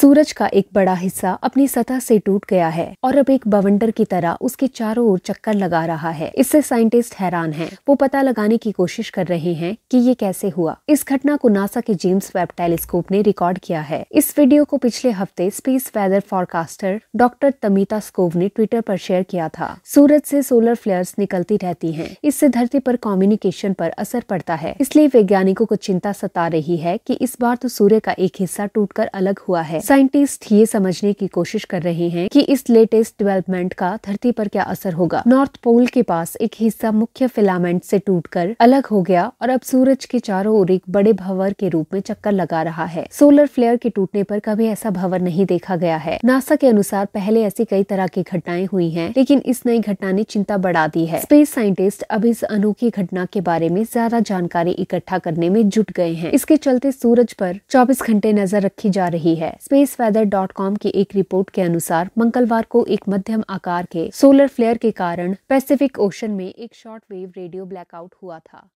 सूरज का एक बड़ा हिस्सा अपनी सतह से टूट गया है और अब एक बवंडर की तरह उसके चारों ओर चक्कर लगा रहा है इससे साइंटिस्ट हैरान हैं। वो पता लगाने की कोशिश कर रहे हैं कि ये कैसे हुआ इस घटना को नासा के जेम्स वेब टेलीस्कोप ने रिकॉर्ड किया है इस वीडियो को पिछले हफ्ते space weather forecaster doctor Tamitha Skov ने ट्विटर आरोप शेयर किया था सूरज ऐसी सोलर फ्लेयर्स निकलती रहती है इससे धरती आरोप कम्युनिकेशन आरोप असर पड़ता है इसलिए वैज्ञानिकों को चिंता सता रही है की इस बार तो सूर्य का एक हिस्सा टूट अलग हुआ है साइंटिस्ट ये समझने की कोशिश कर रहे हैं कि इस लेटेस्ट डेवलपमेंट का धरती पर क्या असर होगा नॉर्थ पोल के पास एक हिस्सा मुख्य फिलामेंट से टूटकर अलग हो गया और अब सूरज के चारों ओर एक बड़े भंवर के रूप में चक्कर लगा रहा है सोलर फ्लेयर के टूटने पर कभी ऐसा भंवर नहीं देखा गया है नासा के अनुसार पहले ऐसी कई तरह की घटनाएं हुई है लेकिन इस नई घटना ने चिंता बढ़ा दी है स्पेस साइंटिस्ट अब इस अनोखी घटना के बारे में ज्यादा जानकारी इकट्ठा करने में जुट गए हैं इसके चलते सूरज पर 24 घंटे नजर रखी जा रही है space space weather dot com की एक रिपोर्ट के अनुसार मंगलवार को एक मध्यम आकार के सोलर फ्लेयर के कारण पैसिफिक ओशन में एक शॉर्ट वेव रेडियो ब्लैकआउट हुआ था